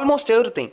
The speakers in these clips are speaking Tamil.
almost everything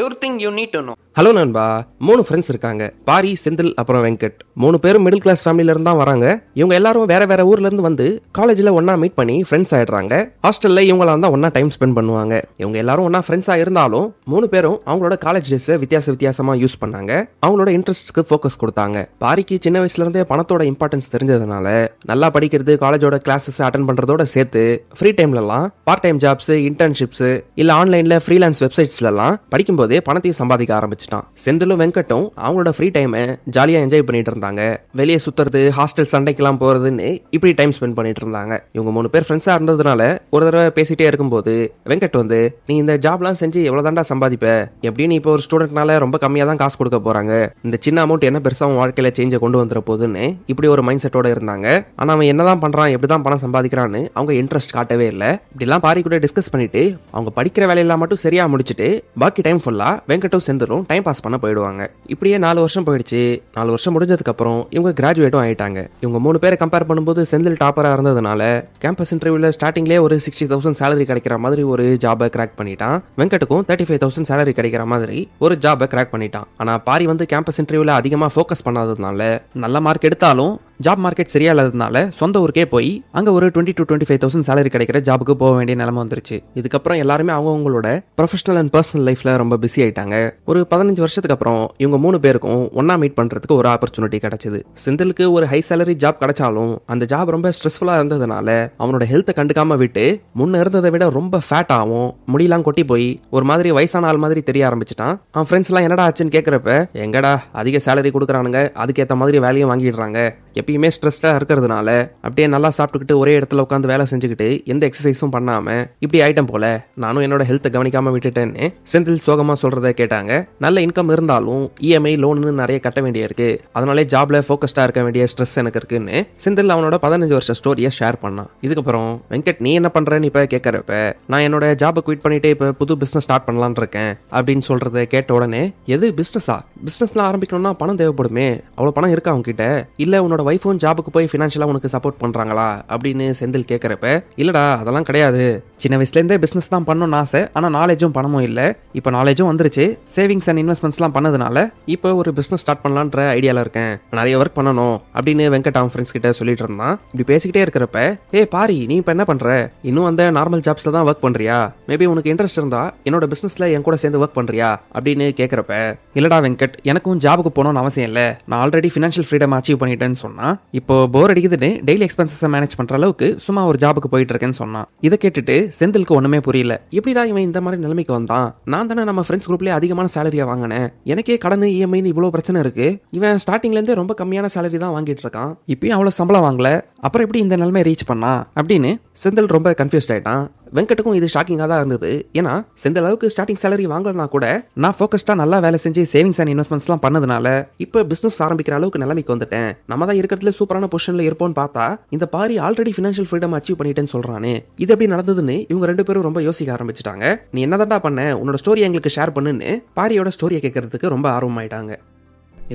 everything you need to know hello நண்பா மூணு ஃப்ரெண்ட்ஸ் இருக்காங்க பாரி செந்தில் அப்புறம் வெங்கட் மூணு பேரும் மிடில் கிளாஸ் ஃபேமிலில இருந்து தான் வராங்க இவங்க எல்லாரும் வேற வேற ஊர்ல இருந்து வந்து காலேஜ்ல ஒன்னா மீட் பண்ணி ஃப்ரெண்ட்ஸ் ஆயிடுறாங்க ஹாஸ்டல்ல இவங்களா தான் ஒன்னா டைம் ஸ்பெண்ட் பண்ணுவாங்க இவங்க எல்லாரும் ஒன்றா ஃப்ரெண்ட்ஸாக இருந்தாலும் மூணு பேரும் அவங்களோட காலேஜ் டேஸை வித்தியாச வித்தியாசமா யூஸ் பண்ணாங்க அவங்களோட இன்ட்ரெஸ்ட்க்கு ஃபோக்கஸ் கொடுத்தாங்க பாரிக்கு சின்ன வயசுல இருந்தே பணத்தோட இம்பார்ட்டன்ஸ் தெரிஞ்சதுனால நல்லா படிக்கிறது காலேஜோட கிளாஸஸ் அட்டன் பண்றதோட சேர்த்து ஃப்ரீ டைம்லலாம் பார்ட் டைம் ஜாப்ஸ் இன்டர்ன்ஷிப்ஸ் இல்ல ஆன்லைன்ல ஃப்ரீலான்ஸ் வெப்சைட்ஸ்லாம் படிக்கும்போது போதே பணத்தையும் சம்பாதிக்க ஆரம்பிச்சிட்டான் செந்திலும் வெங்கட்டும் அவங்களோட ஃப்ரீ டைமை ஜாலியாக என்ஜாய் பண்ணிட்டு இருந்தாங்க வெளியே சுத்துறது ஹாஸ்டல் சண்டைக்கெல்லாம் போறதுன்னு இப்படி டைம் ஸ்பெண்ட் பண்ணிட்டு இருந்தாங்க இவங்க மூணு பேர் ஃப்ரெண்ட்ஸாக இருந்ததுனால ஒரு தடவை பேசிட்டே இருக்கும்போது வெங்கட் வந்து நீ இந்த ஜாப்லாம் செஞ்சு எவ்வளோ தாண்டா சம்பாதிப்ப எப்படின்னு இப்போ ஒரு ஸ்டூடெண்ட்னால ரொம்ப கம்மியாக தான் காசு கொடுக்க போறாங்க இந்த சின்ன அமௌண்ட் என்ன பெருசாக அவன் வாழ்க்கையில சேஞ்சை கொண்டு வந்துட போதுன்னு இப்படி ஒரு மைண்ட் செட்டோட இருந்தாங்க ஆனால் அவன் என்னதான் பண்ணுறான் எப்படி தான் பணம் சம்பாதிக்கிறான்னு அவங்க இன்ட்ரெஸ்ட் காட்டவே இல்லை இப்படிலாம் பாரி கூட டிஸ்கஸ் பண்ணிட்டு அவங்க படிக்கிற வேலையெல்லாம் மட்டும் சரியாக முடிச்சுட்டு பாக்கி டைம் ஃபுல்லாக வெங்கட்டும் செந்தரும் டைம் பாஸ் பண்ண போயிடுவாங்க இப்படியே நாலு வருஷம் போயிடுச்சு நாலு வருஷம் முடிஞ்சதுக்கப்புறம் இவங்க கிராஜுவேட்டும் ஆயிட்டாங்க இவங்க மூணு பேரை கம்பேர் பண்ணும்போது செந்தில் டாப்பராக இருந்ததுனால கேம்பஸ் இன்டர்வியூல ஸ்டார்டிங்லேயே ஒரு சிக்ஸ்டி தௌசண்ட் சேலரி கிடைக்கிற மாதிரி ஒரு ஜாபை கிராக் பண்ணிட்டான் வெங்கட்டுக்கும் தேர்ட்டி ஃபைவ் தௌசண்ட் சேலரி கிடைக்கிற மாதிரி ஒரு ஜாபை கிராக் பண்ணிட்டான் ஆனால் பாரி வந்து கேம்பஸ் இன்டர்வியூவில் அதிகமாக ஃபோக்கஸ் பண்ணாததுனால நல்ல மார்க் எடுத்தாலும் ஜாப் மார்க்கெட் சரியா இல்லாததுனால சொந்த ஊருக்கே போய் அங்கே ஒரு twenty to twenty five thousand salary கிடைக்கிற ஜாபுக்கு போக வேண்டிய நிலைமை வந்துருச்சு இதுக்கப்புறம் எல்லாருமே அவங்களோட ப்ரொஃபஷனல் அண்ட் பர்சனல் லைஃப்ல ரொம்ப பிஸி ஆயிட்டாங்க ஒரு பதினஞ்சு வருஷத்துக்கு அப்புறம் இவங்க மூணு பேருக்கும் ஒன்னா மீட் பண்றதுக்கு ஒரு ஆப்பர்ச்சுனிட்டி கிடைச்சது செந்திலுக்கு ஒரு ஹை சேலரி ஜாப் கிடைச்சாலும் அந்த ஜாப் ரொம்ப ஸ்ட்ரெஸ்ஃபுல்லா இருந்ததுனால அவனோட ஹெல்த்தை கண்டுக்காம விட்டு முன்ன இருந்ததை விட ரொம்ப ஃபேட் ஆகும் முடியெல்லாம் கொட்டி போய் ஒரு மாதிரி வயசான ஆள் மாதிரி தெரிய ஆரம்பிச்சிட்டான் அவன் ஃப்ரெண்ட்ஸ்லாம் என்னடா ஆச்சுன்னு கேட்குறப்ப எங்கடா அதிக சேலரி கொடுக்குறானுங்க அதுக்கேற்ற மாதிரி வேலையும் வாங்கிடுறாங்க எப்பயுமே ஸ்ட்ரெஸ்டாக இருக்கிறதுனால அப்படியே நல்லா சாப்பிட்டுக்கிட்டு ஒரே இடத்துல உட்காந்து வேலை செஞ்சுக்கிட்டு எந்த எக்ஸசைஸும் பண்ணாமல் இப்படி ஆயிட்டம் போல நானும் என்னோட ஹெல்த்தை கவனிக்காமல் விட்டுட்டேன்னு செந்தில் சோகமாக சொல்கிறத கேட்டாங்க நல்ல இன்கம் இருந்தாலும் இஎம்ஐ e லோனு நிறைய கட்ட இருக்கு அதனாலே ஜாப்ல ஃபோக்கஸ்டாக இருக்க வேண்டிய ஸ்ட்ரெஸ் எனக்கு இருக்குன்னு செந்தில் அவனோட பதினஞ்சு வருஷம் ஸ்டோரியை ஷேர் பண்ணான் இதுக்கப்புறம் வெங்கட் நீ என்ன பண்ணுறன்னு இப்போ கேட்குறப்ப நான் என்னோட ஜாபை குவிட் பண்ணிட்டு இப்போ புது பிஸ்னஸ் ஸ்டார்ட் பண்ணலான் இருக்கேன் அப்படின்னு சொல்கிறத கேட்ட உடனே எது பிஸ்னஸா பிஸ்னஸ்லாம் ஆரம்பிக்கணும்னா பணம் தேவைப்படுமே அவ்வளோ பணம் இருக்கா அவங்ககிட்ட இல்லை உன்னோட உன்னோட ஒய்ஃபும் ஜாபுக்கு போய் ஃபினான்ஷியலாக உனக்கு சப்போர்ட் பண்ணுறாங்களா அப்படின்னு செந்தில் கேட்குறப்ப இல்லடா அதெல்லாம் கிடையாது சின்ன வயசுலேருந்தே பிஸ்னஸ் தான் பண்ணணும்னு ஆசை ஆனால் நாலேஜும் பணமும் இல்லை இப்போ நாலேஜும் வந்துருச்சு சேவிங்ஸ் அண்ட் இன்வெஸ்ட்மெண்ட்ஸ்லாம் பண்ணதுனால இப்போ ஒரு பிஸ்னஸ் ஸ்டார்ட் பண்ணலான்ற ஐடியாவில் இருக்கேன் நிறைய ஒர்க் பண்ணணும் அப்படின்னு வெங்கட் அவன் ஃப்ரெண்ட்ஸ் கிட்ட சொல்லிட்டு இருந்தான் இப்படி பேசிக்கிட்டே இருக்கிறப்ப ஏ பாரி நீ இப்போ என்ன பண்ணுற இன்னும் அந்த நார்மல் ஜாப்ஸில் தான் ஒர்க் பண்ணுறியா மேபி உனக்கு இன்ட்ரெஸ்ட் இருந்தால் என்னோட பிஸ்னஸில் என் கூட சேர்ந்து ஒர்க் பண்ணுறியா அப்படின்னு கேட்குறப்ப இல்லடா வெங்கட் எனக்கும் ஜாபுக்கு போகணும்னு அவசியம் இல்லை நான் ஆல்ரெடி ஃபினான்ஷியல் ஃப்ரீடம் அச்சீவ் பண்ணிட்டேன்னு சொன்னேன் சொன்னா இப்போ போர் அடிக்குதுன்னு டெய்லி எக்ஸ்பென்சஸ் மேனேஜ் பண்ணுற அளவுக்கு சும்மா ஒரு ஜாபுக்கு போயிட்டு இருக்கேன்னு சொன்னான் இதை கேட்டுட்டு செந்திலுக்கு ஒன்றுமே புரியல எப்படிடா இவன் இந்த மாதிரி நிலைமைக்கு வந்தான் நான் தானே நம்ம ஃப்ரெண்ட்ஸ் குரூப்லேயே அதிகமான சேலரியை வாங்கினேன் எனக்கே கடன் இஎம்ஐன்னு e இவ்வளோ பிரச்சனை இருக்கு இவன் ஸ்டார்டிங்லேருந்தே ரொம்ப கம்மியான சேலரி தான் வாங்கிட்டு இருக்கான் இப்பயும் அவ்வளோ சம்பளம் வாங்கல அப்புறம் எப்படி இந்த நிலைமை ரீச் பண்ணா அப்படின்னு செந்தில் ரொம்ப கன்ஃபியூஸ்ட் ஆயிட்டான் வெங்கட்டுக்கும் இது ஷாக்கிங்காக தான் இருந்தது ஏன்னா செந்த அளவுக்கு ஸ்டார்டிங் சேலரி வாங்கலனா கூட நான் ஃபோக்கஸ்டாக நல்லா வேலை செஞ்சு சேவிங்ஸ் அண்ட் இன்வெஸ்ட்மெண்ட்ஸ்லாம் பண்ணதுனால இப்போ பிஸ்னஸ் ஆரம்பிக்கிற அளவுக்கு நிலைமைக்கு வந்துட்டேன் நம்ம தான் இருக்கிறதுல சூப்பரான பொசிஷனில் இருப்போம்னு பார்த்தா இந்த Paari already financial freedom achieve பண்ணிட்டேன்னு சொல்கிறானே இது எப்படி நடந்ததுன்னு இவங்க ரெண்டு பேரும் ரொம்ப யோசிக்க ஆரம்பிச்சிட்டாங்க நீ என்னதான்டா பண்ண உன்னோட ஸ்டோரி எங்களுக்கு ஷேர் பண்ணுன்னு பாரியோட ஸ்டோரியை கேட்கறதுக்கு ரொம்ப ஆர்வமாயிட்டாங்க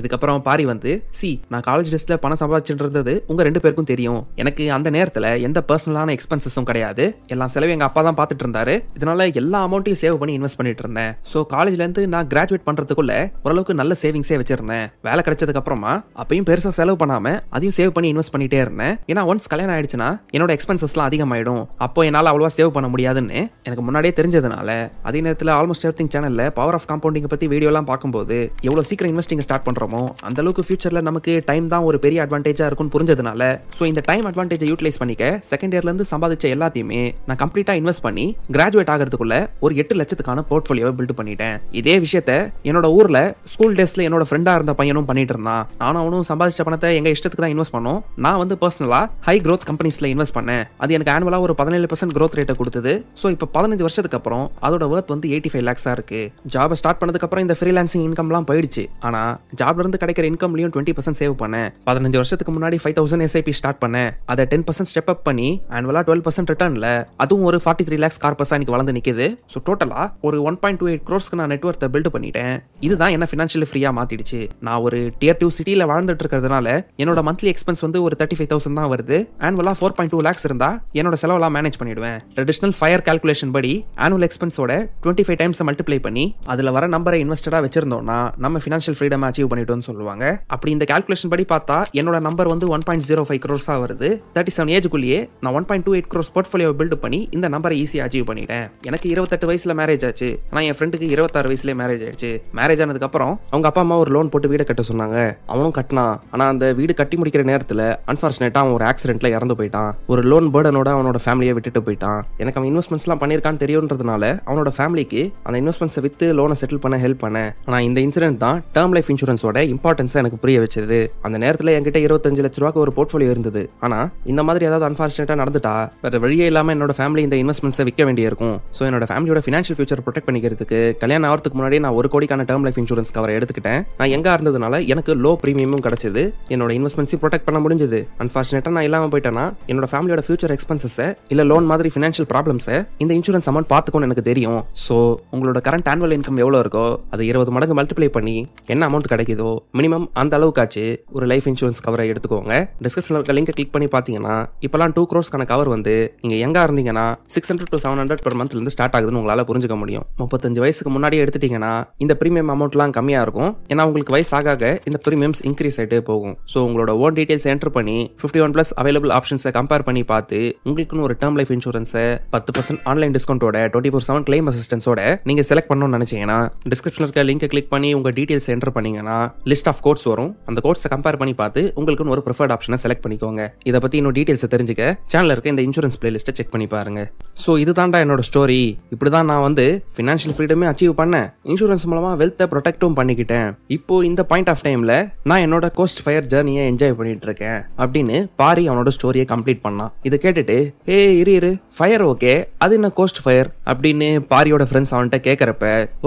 இதுக்கப்புறம் பாரி வந்து சி நான் காலேஜ் டெஸ்ட்ல பணம் சம்பாதிச்சுன்றது இருந்தது உங்க ரெண்டு பேருக்கும் தெரியும் எனக்கு அந்த நேரத்தில் எந்த பர்சனலான எக்ஸ்பென்சஸும் கிடையாது எல்லாம் செலவு எங்க அப்பா தான் பாத்துட்டு இருந்தாரு இதனால எல்லா அமௌண்ட்டையும் சேவ் பண்ணி இன்வெஸ்ட் பண்ணிட்டு இருந்தேன் ஸோ காலேஜ்ல இருந்து நான் கிராஜுவேட் பண்றதுக்குள்ள ஓரளவுக்கு நல்ல சேவிங்ஸே வச்சிருந்தேன் வேலை கிடைச்சதுக்கு அப்புறமா அப்பயும் பெருசா செலவு பண்ணாம அதையும் சேவ் பண்ணி இன்வெஸ்ட் பண்ணிட்டே இருந்தேன் ஏன்னா ஒன்ஸ் கல்யாணம் ஆயிடுச்சுன்னா என்னோட எக்ஸ்பென்சஸ்லாம் அதிகமாயிடும் அப்போ என்னால் அவ்வளோவா சேவ் பண்ண முடியாதுன்னு எனக்கு முன்னாடியே தெரிஞ்சதுனால அதே நேரத்தில் ஆல்மோஸ்ட் எவ்ரிங் சேனல்ல பவர் ஆஃப் காம்பவுண்டிங் பத்தி வீடியோலாம் பார்க்கும்போது எவ்வளவு சீக்கிரம் இன்வெஸ்டிங் ஸ்டார்ட் பண்றோம் பண்ணுறோமோ அந்தளவுக்கு ஃபியூச்சரில் நமக்கு டைம் தான் ஒரு பெரிய அட்வான்டேஜாக இருக்கும்னு புரிஞ்சதுனால ஸோ இந்த டைம் அட்வான்டேஜை யூட்டிலைஸ் பண்ணிக்க செகண்ட் இயர்லேருந்து சம்பாதிச்ச எல்லாத்தையுமே நான் கம்ப்ளீட்டாக இன்வெஸ்ட் பண்ணி கிராஜுவேட் ஆகிறதுக்குள்ள ஒரு எட்டு லட்சத்துக்கான போர்ட்ஃபோலியோவை பில்ட் பண்ணிட்டேன் இதே விஷயத்த என்னோட ஊரில் ஸ்கூல் டேஸில் என்னோட ஃப்ரெண்டாக இருந்த பையனும் பண்ணிட்டு இருந்தான் நானும் அவனும் சம்பாதிச்ச பணத்தை எங்கள் இஷ்டத்துக்கு தான் இன்வெஸ்ட் பண்ணோம் நான் வந்து பர்சனலாக ஹை க்ரோத் கம்பெனிஸில் இன்வெஸ்ட் பண்ணேன் அது எனக்கு ஆனுவலாக ஒரு பதினேழு பர்சன்ட் க்ரோத் ரேட்டை கொடுத்தது ஸோ இப்போ பதினஞ்சு வருஷத்துக்கு அப்புறம் அதோட ஒர்த் வந்து எயிட்டி ஃபைவ் லேக்ஸாக இருக்குது ஜாபை ஸ்டார்ட் பண்ணதுக்கப்புறம் இந்த ஃப்ரீலான்சிங் இன்கம்லாம் போயிடுச்சு ஆனால் ஜாப் லேப்லேருந்து கிடைக்கிற இன்கம்லையும் டுவெண்ட்டி பர்சன்ட் சேவ் பண்ணேன் பதினஞ்சு வருஷத்துக்கு முன்னாடி ஃபைவ் தௌசண்ட் எஸ்ஐபி ஸ்டார்ட் பண்ணேன் அதை டென் பர்சன்ட் ஸ்டெப் அப் பண்ணி ஆனுவலாக டுவெல் பர்சன்ட் ரிட்டர்னில் அதுவும் ஒரு ஃபார்ட்டி த்ரீ லேக்ஸ் கார் எனக்கு வளர்ந்து நிற்கிது ஸோ டோட்டலாக ஒரு ஒன் பாயிண்ட் டூ எயிட் க்ரோஸ்க்கு நான் நெட்ஒர்த்தை பில்ட் பண்ணிட்டேன் இதுதான் என்ன ஃபினான்ஷியல் ஃப்ரீயாக மாற்றிடுச்சு நான் ஒரு டியர் டூ சிட்டியில் வாழ்ந்துட்டு இருக்கிறதுனால என்னோட மந்த்லி எக்ஸ்பென்ஸ் வந்து ஒரு தேர்ட்டி ஃபைவ் தௌசண்ட் தான் வருது ஆனுவலாக ஃபோர் பாயிண்ட் டூ லேக்ஸ் இருந்தால் என்னோட செலவெல்லாம் மேனேஜ் பண்ணிடுவேன் ட்ரெடிஷனல் ஃபயர் கால்குலேஷன் படி ஆனுவல் எக்ஸ்பென்ஸோட டுவெண்ட்டி ஃபைவ் டைம்ஸ் மல்டிப்ளை பண்ணி அதில் வர நம்பரை இன்வெஸ்டடாக வச்சிருந்தோம்னா நம்ம ஃபினான்ஷியல் ஃப்ரீடம் அச்சீவ் பண்ணி பண்ணிட்டோம்னு சொல்லுவாங்க அப்படி இந்த கால்குலேஷன் படி பார்த்தா என்னோட நம்பர் வந்து ஒன் பாயிண்ட் ஜீரோ ஃபைவ் க்ரோஸாக வருது தேர்ட்டி செவன் ஏஜுக்குள்ளேயே நான் one point two eight crores portfolio build பண்ணி இந்த நம்பரை ஈஸியாக அச்சீவ் பண்ணிட்டேன் எனக்கு இருபத்தெட்டு வயசுல மேரேஜ் ஆச்சு ஆனால் என் ஃப்ரெண்டுக்கு இருபத்தாறு வயசுலேயே மேரேஜ் ஆயிடுச்சு மேரேஜ் ஆனதுக்கப்புறம் அவங்க அப்பா அம்மா ஒரு லோன் போட்டு வீடு கட்ட சொன்னாங்க அவனும் கட்டினான் ஆனால் அந்த வீடு கட்டி முடிக்கிற நேரத்தில் அன்ஃபார்ச்சுனேட்டாக அவன் ஒரு ஆக்சிடென்ட்ல இறந்து போயிட்டான் ஒரு லோன் பேர்டனோட அவனோட ஃபேமிலியை விட்டுட்டு போயிட்டான் எனக்கு அவன் இன்வெஸ்ட்மெண்ட்ஸ்லாம் பண்ணியிருக்கான்னு தெரியுன்றதுனால அவனோட ஃபேமிலிக்கு அந்த இன்வெஸ்ட்மெண்ட்ஸை வித்து லோனை செட்டில் பண்ண ஹெல்ப் பண்ணேன் ஆனால் இந்த இன்சிடென்ட் தான் டேர்ம் லைஃப் இன்சூரன்ஸ் ரிஸ்கோட இம்பார்ட்டன்ஸை எனக்கு புரிய வச்சது அந்த நேரத்தில் என்கிட்ட இருபத்தஞ்சு லட்ச ரூபாய்க்கு ஒரு போர்ட்ஃபோலியோ இருந்தது ஆனால் இந்த மாதிரி ஏதாவது அன்ஃபார்ச்சுனேட்டாக நடந்துட்டா வேறு வழியே இல்லாமல் என்னோட ஃபேமிலி இந்த இன்வெஸ்ட்மெண்ட்ஸை விற்க வேண்டியிருக்கும் ஸோ என்னோட ஃபேமிலியோட ஃபினான்ஷியல் ஃபியூச்சர் ப்ரொடெக்ட் பண்ணிக்கிறதுக்கு கல்யாணம் ஆகிறதுக்கு முன்னாடி நான் ஒரு கோடிக்கான டேர்ம் லைஃப் இன்சூரன்ஸ் கவரை எடுத்துக்கிட்டேன் நான் எங்கே இருந்ததுனால எனக்கு லோ ப்ரீமியமும் கிடச்சிது என்னோட இன்வெஸ்ட்மெண்ட்ஸையும் ப்ரொடெக்ட் பண்ண முடிஞ்சது அன்ஃபார்ச்சுனேட்டாக நான் இல்லாமல் போயிட்டேன்னா என்னோட ஃபேமிலியோட ஃபியூச்சர் எக்ஸ்பென்சஸை இல்லை லோன் மாதிரி ஃபினான்ஷியல் ப்ராப்ளம்ஸை இந்த இன்சூரன்ஸ் அமௌண்ட் பார்த்துக்கோன்னு எனக்கு தெரியும் ஸோ உங்களோட கரண்ட் ஆனுவல் இன்கம் எவ்வளோ இருக்கோ அது இருபது மடங்கு மல்டிப்ளை பண்ணி என்ன அமௌண்ட் கிடைக்குது முடியுதோ மினிமம் அந்த அளவுக்காச்சு ஒரு லைஃப் இன்சூரன்ஸ் கவரை எடுத்துக்கோங்க டிஸ்கிரிப்ஷனில் இருக்க லிங்கை கிளிக் பண்ணி பார்த்தீங்கன்னா இப்போலாம் டூ க்ரோஸ்க்கான கவர் வந்து நீங்கள் எங்கே இருந்தீங்கன்னா six hundred to seven hundred per இருந்து ஸ்டார்ட் ஆகுதுன்னு உங்களால் புரிஞ்சுக்க முடியும் முப்பத்தஞ்சு வயசுக்கு முன்னாடியே எடுத்துட்டீங்கன்னா இந்த அமௌண்ட் அமௌண்ட்லாம் கம்மியாக இருக்கும் ஏன்னா உங்களுக்கு வயசு ஆக இந்த ப்ரீமியம்ஸ் இன்க்ரீஸ் ஆகிட்டே போகும் ஸோ உங்களோட ஓன் டீடைல்ஸ் என்டர் பண்ணி ஃபிஃப்டி ஒன் ப்ளஸ் அவைலபிள் ஆப்ஷன்ஸை கம்பேர் பண்ணி பார்த்து உங்களுக்குன்னு ஒரு டேர்ம் லைஃப் இன்சூரன்ஸை பத்து பர்சன்ட் ஆன்லைன் டிஸ்கவுண்டோட டுவெண்ட்டி ஃபோர் செவன் கிளைம் அசிஸ்டன்ஸோட நீங்கள் செலக்ட் பண்ணணும்னு நினைச்சீங்கன்னா டிஸ்கிரிப்ஷன் இருக்க லிங்க் கிளிக் பண்ணி உங்கள் டீடைல்ஸ் என்டர் பண்ணிங்கன்னா லிஸ்ட் ஆஃப் கோட்ஸ் வரும் அந்த கோட்ஸை கம்பேர் பண்ணி பார்த்து உங்களுக்கு ஒரு ப்ரிஃபர்ட் ஆப்ஷனை செலக்ட் பண்ணிக்கோங்க இதை பற்றி இன்னும் டீட்டெயில்ஸை தெரிஞ்சுக்க சேனலில் இருக்க இந்த இன்சூரன்ஸ் பிளேலிஸ்ட்டை செக் பண்ணி பாருங்க ஸோ இது தாண்டா என்னோட ஸ்டோரி இப்படி தான் நான் வந்து ஃபினான்ஷியல் ஃப்ரீடமே அச்சீவ் பண்ணேன் இன்சூரன்ஸ் மூலமாக வெல்த்தை ப்ரொடெக்டும் பண்ணிக்கிட்டேன் இப்போ இந்த பாயிண்ட் ஆஃப் டைமில் நான் என்னோட கோஸ்ட் ஃபயர் ஜேர்னியை என்ஜாய் பண்ணிட்டு இருக்கேன் அப்படின்னு பாரி அவனோட ஸ்டோரியை கம்ப்ளீட் பண்ணான் இதை கேட்டுட்டு ஹே இரு இரு ஃபயர் ஓகே அது என்ன கோஸ்ட் ஃபயர் அப்படின்னு பாரியோட ஃப்ரெண்ட்ஸ் அவன்கிட்ட கேட்குறப்ப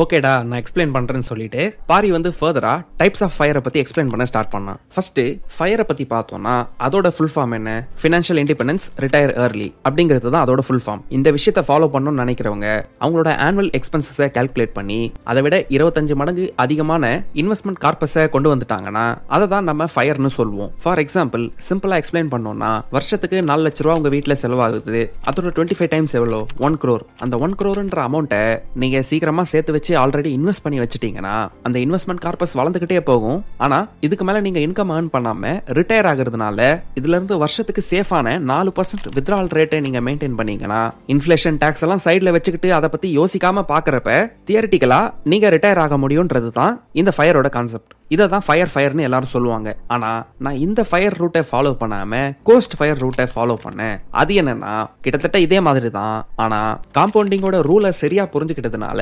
ஓகேடா நான் எக்ஸ்பிளைன் பண்ணுறேன்னு சொல்லிட்டு பாரி வந்து ஃபர்தரா டைப் டைப்ஸ் ஆஃப் ஃபயரை பற்றி எக்ஸ்பிளைன் பண்ண ஸ்டார்ட் பண்ணா ஃபஸ்ட்டு ஃபயரை பற்றி பார்த்தோம்னா அதோட ஃபுல் ஃபார்ம் என்ன ஃபினான்ஷியல் இண்டிபெண்டன்ஸ் ரிட்டையர் ஏர்லி அப்படிங்கிறது தான் அதோட ஃபுல் ஃபார்ம் இந்த விஷயத்தை ஃபாலோ பண்ணணும்னு நினைக்கிறவங்க அவங்களோட ஆனுவல் எக்ஸ்பென்சஸை கால்குலேட் பண்ணி அதை விட இருபத்தஞ்சு மடங்கு அதிகமான இன்வெஸ்ட்மெண்ட் கார்பஸை கொண்டு வந்துட்டாங்கன்னா அதை தான் நம்ம ஃபயர்னு சொல்லுவோம் ஃபார் எக்ஸாம்பிள் சிம்பிளாக எக்ஸ்பிளைன் பண்ணோம்னா வருஷத்துக்கு நாலு லட்ச ரூபா உங்கள் வீட்டில் செலவாகுது அதோட டுவெண்ட்டி ஃபைவ் டைம்ஸ் எவ்வளோ ஒன் க்ரோர் அந்த ஒன் க்ரோர்ன்ற அமௌண்ட்டை நீங்கள் சீக்கிரமாக சேர்த்து வச்சு ஆல்ரெடி இன்வெஸ்ட் பண்ணி வச்சுட்டீங்கன்னா அந்த இன்வெஸ்ட்மெண்ட் கார்பஸ் வளர்ந்துக்கிட்டே இருந்துகிட்டே போகும் ஆனால் இதுக்கு மேலே நீங்கள் இன்கம் ஏர்ன் பண்ணாமல் ரிட்டையர் ஆகிறதுனால இதுலேருந்து வருஷத்துக்கு சேஃபான நாலு பர்சன்ட் வித்ரால் ரேட்டை நீங்கள் மெயின்டைன் பண்ணீங்கன்னா இன்ஃப்ளேஷன் டேக்ஸ் எல்லாம் சைடில் வச்சுக்கிட்டு அதை பற்றி யோசிக்காமல் பார்க்குறப்ப தியரிட்டிக்கலாக நீங்கள் ரிட்டையர் ஆக முடியுன்றது தான் இந்த ஃபயரோட கான்செப்ட் இதை தான் ஃபயர் ஃபயர்னு எல்லாரும் சொல்லுவாங்க ஆனால் நான் இந்த ஃபயர் ரூட்டை ஃபாலோ பண்ணாமல் கோஸ்ட் ஃபயர் ரூட்டை ஃபாலோ பண்ணேன் அது என்னன்னா கிட்டத்தட்ட இதே மாதிரி தான் ஆனால் காம்பவுண்டிங்கோட ரூலை சரியாக புரிஞ்சுக்கிட்டதுனால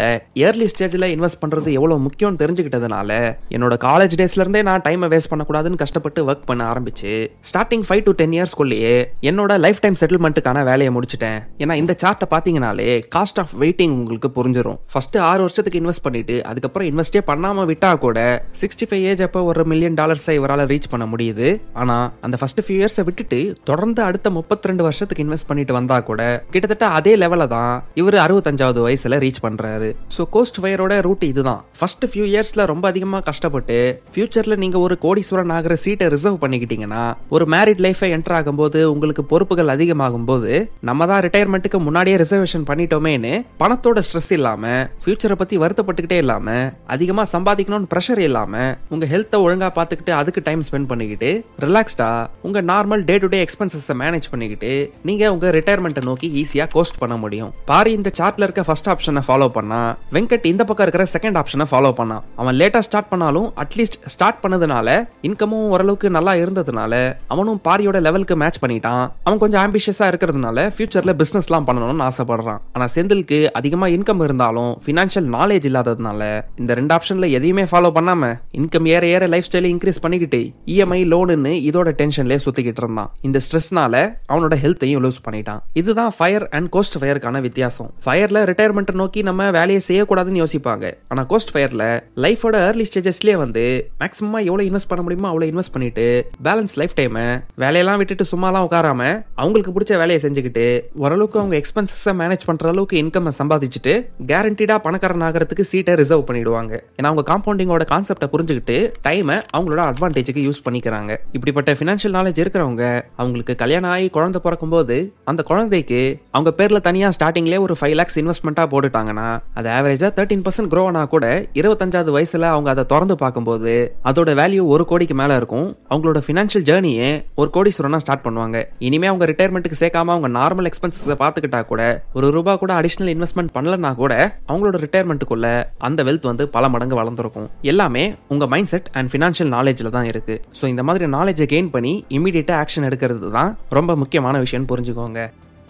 ஏர்லி ஸ்டேஜில் இன்வெஸ்ட் பண்ணுறது எவ்வளோ முக்கியம்னு தெரிஞ்சுக்கிட்டதுனால என்னோட காலேஜ் டேஸ்லேருந்தே நான் டைமை வேஸ்ட் பண்ணக்கூடாதுன்னு கஷ்டப்பட்டு ஒர்க் பண்ண ஆரம்பிச்சு ஸ்டார்டிங் ஃபைவ் டு டென் இயர்ஸ்க்குள்ளேயே என்னோட லைஃப் டைம் செட்டில்மெண்ட்டுக்கான வேலையை முடிச்சிட்டேன் ஏன்னா இந்த சார்ட்டை பார்த்தீங்கனாலே காஸ்ட் ஆஃப் வெயிட்டிங் உங்களுக்கு புரிஞ்சிடும் ஃபர்ஸ்ட் ஆறு வருஷத்துக்கு இன்வெஸ்ட் பண்ணிட்டு அதுக்கப்புறம் இன்வெஸ்டே பண்ணாமல் விட்டா கூட சிக்ஸ்டி ஃபைவ் ஏஜ் அப்போ ஒரு மில்லியன் டாலர்ஸை இவரால் ரீச் பண்ண முடியுது ஆனால் அந்த ஃபர்ஸ்ட் ஃபியூ இயர்ஸை விட்டுட்டு தொடர்ந்து அடுத்த முப்பத்தி ரெண்டு வருஷத்துக்கு இன்வெஸ்ட் பண்ணிட்டு வந்தா கூட கிட்டத்தட்ட அதே லெவலில் தான் இவர் அறுபத்தஞ்சாவது வயசில் ரீச் பண்ணுறாரு ஸோ கோஸ்ட் ஃபயரோட ரூட் இதுதான் ஃபர்ஸ்ட் ஃபியூ இயர்ஸில் ரொம்ப அதிகமாக கஷ்டப்பட்டு ஃபியூச்சரில் நீங்கள் ஒரு கோடீஸ்வரன் ஆகிற சீட்டை ரிசர்வ் பண்ணிக்கிட்டீங்கன்னா ஒரு மேரிட் லைஃபை என்டர் ஆகும்போது உங்களுக்கு பொறுப்புகள் அதிகமாகும் போது நம்ம தான் ரிட்டையர்மெண்ட்டுக்கு முன்னாடியே ரிசர்வேஷன் பண்ணிட்டோமேனு பணத்தோட ஸ்ட்ரெஸ் இல்லாமல் ஃபியூச்சரை பற்றி வருத்தப்பட்டுக்கிட்டே இல்லாமல் அதிகமாக சம்பாதிக்கணும்னு ப்ரெஷர் இல்லாமல் உங்கள் ஹெல்த்தை ஒழுங்காக பார்த்துக்கிட்டு அதுக்கு டைம் ஸ்பெண்ட் பண்ணிக்கிட்டு ரிலாக்ஸ்டாக உங்கள் நார்மல் டே டு டே எக்ஸ்பென்சஸை மேனேஜ் பண்ணிக்கிட்டு நீங்கள் உங்கள் ரிட்டையர்மெண்ட்டை நோக்கி ஈஸியாக கோஸ்ட் பண்ண முடியும் பாரி இந்த சார்ட்டில் இருக்க ஃபர்ஸ்ட் ஆப்ஷனை ஃபாலோ பண்ணா வெங்கட் இந்த பக்கம் இருக்கிற செகண்ட் ஆப்ஷனை ஃபாலோ பண்ணான் அவன் லேட்டாக ஸ்டார்ட் பண்ணாலும் அட்லீஸ்ட் ஸ்டார்ட் பண்ணதுனால இன்கமும் ஓரளவுக்கு நல்லா இருந்ததுனால அவனும் பாரியோட லெவலுக்கு மேட்ச் பண்ணிட்டான் அவன் கொஞ்சம் ஆம்பிஷியஸாக இருக்கிறதுனால ஃபியூச்சரில் பிஸ்னஸ்லாம் பண்ணணும்னு ஆசைப்படுறான் ஆனால் செந்திலுக்கு அதிகமாக இன்கம் இருந்தாலும் ஃபினான்ஷியல் நாலேஜ் இல்லாததுனால இந்த ரெண்டு ஆப்ஷனில் எதையுமே ஃபாலோ பண்ணாமல் இன்கம் இன்கம் ஏற ஏற லைஃப் ஸ்டைலை இன்க்ரீஸ் பண்ணிக்கிட்டு இஎம்ஐ லோனு இதோட டென்ஷன்லேயே சுத்திக்கிட்டு இருந்தான் இந்த ஸ்ட்ரெஸ்னால அவனோட ஹெல்த்தையும் லூஸ் பண்ணிட்டான் இதுதான் ஃபயர் அண்ட் கோஸ்ட் ஃபயருக்கான வித்தியாசம் ஃபயரில் ரிட்டையர்மெண்ட் நோக்கி நம்ம வேலையை செய்யக்கூடாதுன்னு யோசிப்பாங்க ஆனால் கோஸ்ட் ஃபயர்ல லைஃபோட ஏர்லி ஸ்டேஜஸ்லேயே வந்து மேக்ஸிமம் எவ்வளவு இன்வெஸ்ட் பண்ண முடியுமோ அவ்வளவு இன்வெஸ்ட் பண்ணிட்டு பேலன்ஸ் லைஃப் டைமை வேலையெல்லாம் விட்டுட்டு சும்மாலாம் உட்காராம அவங்களுக்கு பிடிச்ச வேலையை செஞ்சுக்கிட்டு ஓரளவுக்கு அவங்க எக்ஸ்பென்சஸ் மேனேஜ் பண்ற அளவுக்கு இன்கம் சம்பாதிச்சுட்டு கேரண்டீடா பணக்காரன் ஆகிறதுக்கு சீட்டை ரிசர்வ் பண்ணிடுவாங்க ஏன்னா அவங்க காம்பவுண்டிங்கோட கான்செப்டை புரிஞ்சுக்கிட்டு வச்சுக்கிட்டு டைமை அவங்களோட அட்வான்டேஜுக்கு யூஸ் பண்ணிக்கிறாங்க இப்படிப்பட்ட ஃபினான்ஷியல் நாலேஜ் இருக்கிறவங்க அவங்களுக்கு கல்யாணம் ஆகி குழந்தை போது அந்த குழந்தைக்கு அவங்க பேரில் தனியாக ஸ்டார்டிங்லேயே ஒரு ஃபைவ் லேக்ஸ் இன்வெஸ்ட்மெண்ட்டாக போட்டுட்டாங்கன்னா அது ஆவரேஜாக தேர்ட்டின் பர்சன்ட் க்ரோ ஆனால் கூட இருபத்தஞ்சாவது வயசில் அவங்க அதை திறந்து பார்க்கும்போது அதோட வேல்யூ ஒரு கோடிக்கு மேலே இருக்கும் அவங்களோட ஃபினான்ஷியல் ஜேர்னியே ஒரு கோடி சுரனா ஸ்டார்ட் பண்ணுவாங்க இனிமேல் அவங்க ரிட்டையர்மெண்ட்டுக்கு சேர்க்காம அவங்க நார்மல் எக்ஸ்பென்சஸை பார்த்துக்கிட்டா கூட ஒரு ரூபா கூட அடிஷனல் இன்வெஸ்ட்மெண்ட் பண்ணலன்னா கூட அவங்களோட ரிட்டையர்மெண்ட்டுக்குள்ள அந்த வெல்த் வந்து பல மடங்கு வளர்ந்துருக்கும் எல்லாமே உங்க மைண்ட் செட் அண்ட் ஃபினான்ஷியல் நாலேஜில் தான் இருக்குது ஸோ இந்த மாதிரி நாலேஜை கெயின் பண்ணி இமீடியட்டாக ஆக்ஷன் எடுக்கிறது தான் ரொம்ப முக்கியமான விஷயம்னு புரிஞ்சுக்கோங்க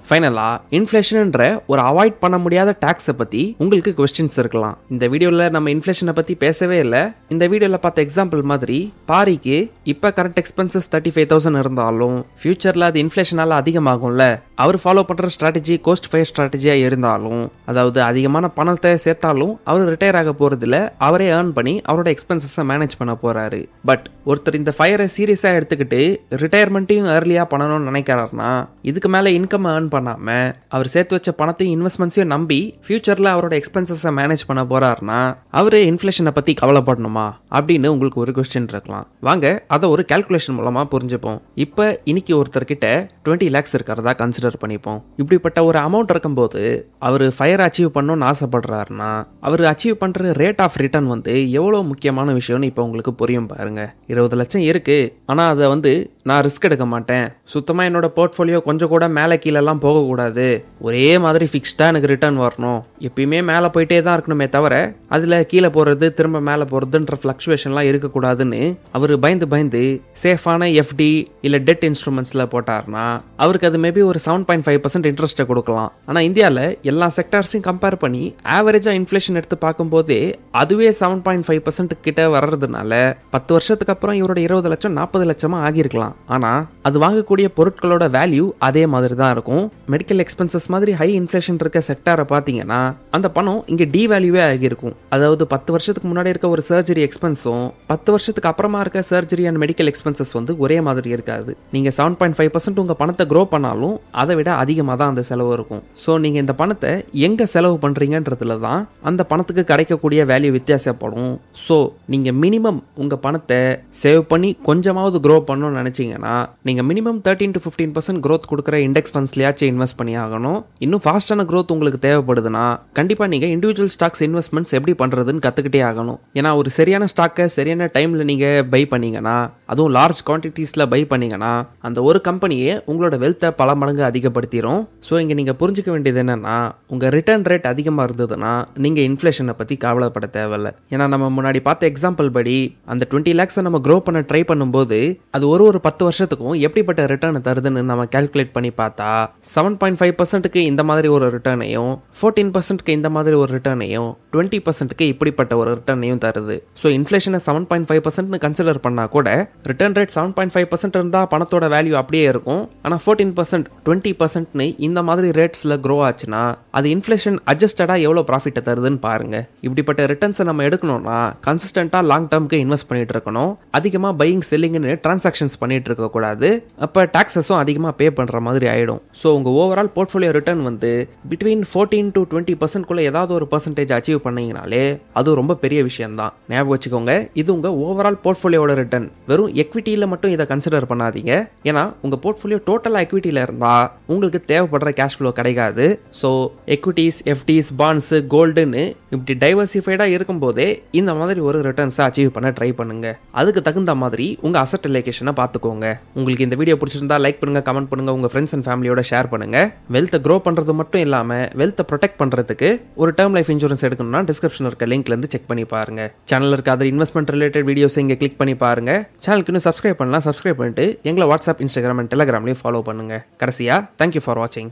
ஃபைனலாக இன்ஃப்ளேஷன்ன்ற ஒரு அவாய்ட் பண்ண முடியாத டேக்ஸை பற்றி உங்களுக்கு கொஸ்டின்ஸ் இருக்கலாம் இந்த வீடியோவில் நம்ம இன்ஃப்ளேஷனை பற்றி பேசவே இல்லை இந்த வீடியோவில் பார்த்த எக்ஸாம்பிள் மாதிரி பாரிக்கு இப்போ current expenses thirty five thousand இருந்தாலும் ஃபியூச்சரில் அது இன்ஃப்ளேஷனால் அதிகமாகும்ல அவர் ஃபாலோ பண்ணுற ஸ்ட்ராட்டஜி கோஸ்ட் ஃபயர் ஸ்ட்ராட்டஜியாக இருந்தாலும் அதாவது அதிகமான பணத்தை சேர்த்தாலும் அவர் ரிட்டையர் ஆக போகிறதுல அவரே ஏர்ன் பண்ணி அவரோட எக்ஸ்பென்சஸை மேனேஜ் பண்ண போகிறாரு பட் ஒருத்தர் இந்த ஃபயரை சீரியஸாக எடுத்துக்கிட்டு ரிட்டையர்மெண்ட்டையும் ஏர்லியாக பண்ணணும்னு நினைக்கிறாருன்னா இதுக்கு மேலே இன்கம் ஏர்ன் ஏர்ன் பண்ணாமல் அவர் சேர்த்து வச்ச பணத்தையும் இன்வெஸ்ட்மெண்ட்ஸையும் நம்பி ஃபியூச்சரில் அவரோட எக்ஸ்பென்சஸை மேனேஜ் பண்ண போகிறாருன்னா அவர் இன்ஃப்ளேஷனை பற்றி கவலைப்படணுமா அப்படின்னு உங்களுக்கு ஒரு கொஸ்டின் இருக்கலாம் வாங்க அதை ஒரு கேல்குலேஷன் மூலமாக புரிஞ்சுப்போம் இப்போ இன்னைக்கு கிட்ட டுவெண்ட்டி லேக்ஸ் இருக்கிறதா கன்சிடர் பண்ணிப்போம் இப்படிப்பட்ட ஒரு அமௌண்ட் இருக்கும்போது அவர் ஃபயர் அச்சீவ் பண்ணணும்னு ஆசைப்படுறாருனா அவர் அச்சீவ் பண்ணுற ரேட் ஆஃப் ரிட்டர்ன் வந்து எவ்வளோ முக்கியமான விஷயம்னு இப்போ உங்களுக்கு புரியும் பாருங்க இருபது லட்சம் இருக்குது ஆனால் அதை வந்து நான் ரிஸ்க் எடுக்க மாட்டேன் சுத்தமாக என்னோட போர்ட்ஃபோலியோ கொஞ்சம் கூட மேலே கீழெல்லாம் எல்லாம் போகக்கூடாது ஒரே மாதிரி ஃபிக்ஸ்டாக எனக்கு ரிட்டர்ன் வரணும் எப்பயுமே மேலே போயிட்டே தான் இருக்கணுமே தவிர அதில் கீழே போகிறது திரும்ப மேலே போகிறதுன்ற ஃப்ளக்ஷுவேஷன்லாம் இருக்கக்கூடாதுன்னு அவர் பயந்து பயந்து சேஃபான எஃப்டி இல்லை டெட் இன்ஸ்ட்ருமெண்ட்ஸில் போட்டார்னா அவருக்கு அது மேபி ஒரு செவன் பாயிண்ட் ஃபைவ் பர்சன்ட் இன்ட்ரெஸ்ட்டை கொடுக்கலாம் ஆனால் இந்தியாவில் எல்லா செக்டார்ஸையும் கம்பேர் பண்ணி ஆவரேஜாக இன்ஃப்ளேஷன் எடுத்து பார்க்கும்போதே அதுவே செவன் பாயிண்ட் ஃபைவ் பர்சன்ட் கிட்ட வர்றதுனால பத்து வருஷத்துக்கு அப்புறம் இவரோட இருபது லட்சம் நாற்பது லட்சமாக ஆகியிருக்கலாம் ஆனால் அது வாங்கக்கூடிய பொருட்களோட வேல்யூ அதே மாதிரி தான் இருக்கும் மெடிக்கல் எக்ஸ்பென்சஸ் மாதிரி ஹை இன்ஃப்ளேஷன் இருக்க செக்டாரை பார்த்தீங்கன்னா அந்த பணம் இங்கே டிவேல்யூவே ஆகியிருக்கும் அதாவது பத்து வருஷத்துக்கு முன்னாடி இருக்க ஒரு சர்ஜரி எக்ஸ்பென்ஸும் பத்து வருஷத்துக்கு அப்புறமா இருக்க சர்ஜரி அண்ட் மெடிக்கல் எக்ஸ்பென்சஸ் வந்து ஒரே மாதிரி இருக்காது நீங்கள் செவன் பாயிண்ட் ஃபைவ் பர்சன்ட் உங்கள் பணத்தை க்ரோ பண்ணாலும் அதை விட அதிகமாக தான் அந்த செலவு இருக்கும் ஸோ நீங்கள் இந்த பணத்தை எங்கே செலவு பண்ணுறீங்கன்றதுல தான் அந்த பணத்துக்கு கிடைக்கக்கூடிய வேல்யூ வித்தியாசப்படும் ஸோ நீங்கள் மினிமம் உங்கள் பணத்தை சேவ் பண்ணி கொஞ்சமாவது க்ரோ பண்ணணும்னு நினச்சிங்கன்னா நீங்கள் minimum thirteen to fifteen percent growth கொடுக்குற இண்டெக்ஸ் ஃபண்ட்ஸ்லையா ஏதாச்சும் இன்வெஸ்ட் பண்ணி ஆகணும் இன்னும் ஃபாஸ்டான க்ரோத் உங்களுக்கு தேவைப்படுதுன்னா கண்டிப்பாக நீங்கள் இண்டிவிஜுவல் ஸ்டாக்ஸ் இன்வெஸ்ட்மெண்ட்ஸ் எப்படி பண்ணுறதுன்னு கற்றுக்கிட்டே ஆகணும் ஏன்னா ஒரு சரியான ஸ்டாக்கை சரியான டைமில் நீங்கள் பை பண்ணீங்கன்னா அதுவும் லார்ஜ் குவான்டிட்டிஸில் பை பண்ணிங்கன்னா அந்த ஒரு கம்பெனியே உங்களோட வெல்த்தை பல மடங்கு அதிகப்படுத்திடும் ஸோ இங்கே நீங்கள் புரிஞ்சிக்க வேண்டியது என்னென்னா உங்கள் ரிட்டர்ன் ரேட் அதிகமாக இருந்ததுன்னா நீங்கள் இன்ஃப்ளேஷனை பற்றி கவலைப்பட தேவையில்லை ஏன்னா நம்ம முன்னாடி பார்த்த எக்ஸாம்பிள் படி அந்த டுவெண்ட்டி லேக்ஸை நம்ம க்ரோ பண்ண ட்ரை பண்ணும்போது அது ஒரு ஒரு பத்து வருஷத்துக்கும் எப்படிப்பட்ட ரிட்டர்ன் தருதுன்னு நம்ம கேல்குலேட் பண்ணி பார்த்தா செவன் பாயிண்ட் ஃபைவ் பர்சன்ட்டுக்கு இந்த மாதிரி ஒரு ரிட்டர்னையும் ஃபோர்டீன் பர்சன்ட்க்கு இந்த மாதிரி ஒரு ரிட்டர்னையும் டுவெண்ட்டி பர்சன்ட்க்கு இப்படிப்பட்ட ஒரு ரிட்டர்னையும் தருது ஸோ இன்ஃப்ளேஷனை செவன் பாயிண்ட் ஃபைவ் பர்சன்ட்னு கன்சிடர் பண்ணால் கூட return rate seven point five percent இருந்தால் பணத்தோட வேல்யூ அப்படியே இருக்கும் ஆனால் ஃபோர்டீன் பர்சன்ட் டுவெண்ட்டி பர்சன்ட்னு இந்த மாதிரி ரேட்ஸில் க்ரோ ஆச்சுன்னா அது இன்ஃப்ளேஷன் அட்ஜஸ்டடாக எவ்வளோ ப்ராஃபிட்டை தருதுன்னு பாருங்க இப்படிப்பட்ட ரிட்டர்ன்ஸை நம்ம எடுக்கணும்னா கன்சிஸ்டண்ட்டாக லாங் டேர்முக்கு இன்வெஸ்ட் பண்ணிட்டு இருக்கணும் அதிகமாக பையிங் செல்லிங்னு டிரான்சாக்ஷன்ஸ் பண்ணிட்டு இருக்கக்கூடாது அப்போ டாக்ஸஸும் அதிகமாக பே பண்ணுற மாதிரி ஆகிடும் ஸோ உங்கள் ஓவரால் போர்ட்ஃபோலியோ ரிட்டர்ன் வந்து பிட்வீன் ஃபோர்டீன் டு டுவெண்ட்டி பர்சன்ட்குள்ளே ஏதாவது ஒரு பர்சன்டேஜ் அச்சீவ் பண்ணீங்கனாலே அது ரொம்ப பெரிய விஷயம் தான் ஞாபகம் வச்சுக்கோங்க இது உங்கள் ஓவரால் போர்ட்ஃபோலியோட ரிட்டர்ன் வெறும் எக்விட்டியில் மட்டும் இதை கன்சிடர் பண்ணாதீங்க ஏன்னா உங்கள் போர்ட்ஃபோலியோ டோட்டலாக எக்விட்டியில் இருந்தால் உங்களுக்கு தேவைப்படுற கேஷ் ஃப்ளோ கிடைக்காது ஸோ எக்விட்டிஸ் எஃப்டிஸ் பான்ஸு கோல்டுன்னு இப்படி டைவர்சிஃபைடாக இருக்கும்போதே இந்த மாதிரி ஒரு ரிட்டர்ன்ஸை அச்சீவ் பண்ண ட்ரை பண்ணுங்க அதுக்கு தகுந்த மாதிரி உங்கள் அசட் லொக்கேஷனை பார்த்துக்கோங்க உங்களுக்கு இந்த வீடியோ பிடிச்சிருந்தா லைக் பண்ணுங்கள் கமெண்ட் பண்ணுங்கள் உங்கள் ஃப்ரெண்ட்ஸ் அண்ட் ஃபேமிலியோட ஷேர் பண்ணுங்க வெல்த் வெல்த்தை க்ரோ பண்றது மட்டும் இல்லாமல் வெல்த்தை ப்ரொடெக்ட் பண்றதுக்கு ஒரு டேர்ம் லைஃப் இன்சூரன்ஸ் எடுக்கணும்னா டிஸ்கிரிப்ஷன் இருக்க இருந்து செக் பண்ணி பாருங்க சேனல் இருக்க அதர் இன்வெஸ்ட்மெண்ட் ரிலேட்டட் வீடியோஸ் இங்கே கிளிக் பண்ணி பாருங்க சேனலுக்கு இன்னும் சப்ஸ்கிரைப் பண்ணலாம் சப்ஸ்கிரைப் பண்ணிட்டு எங்களை வாட்ஸ்அப் இன்ஸ்டாகிராம் அண்ட் டெலிகிராம்லேயும் ஃபாலோ கடைசியா கடைசியாக தேங்க்யூ ஃபார் வாட்சிங்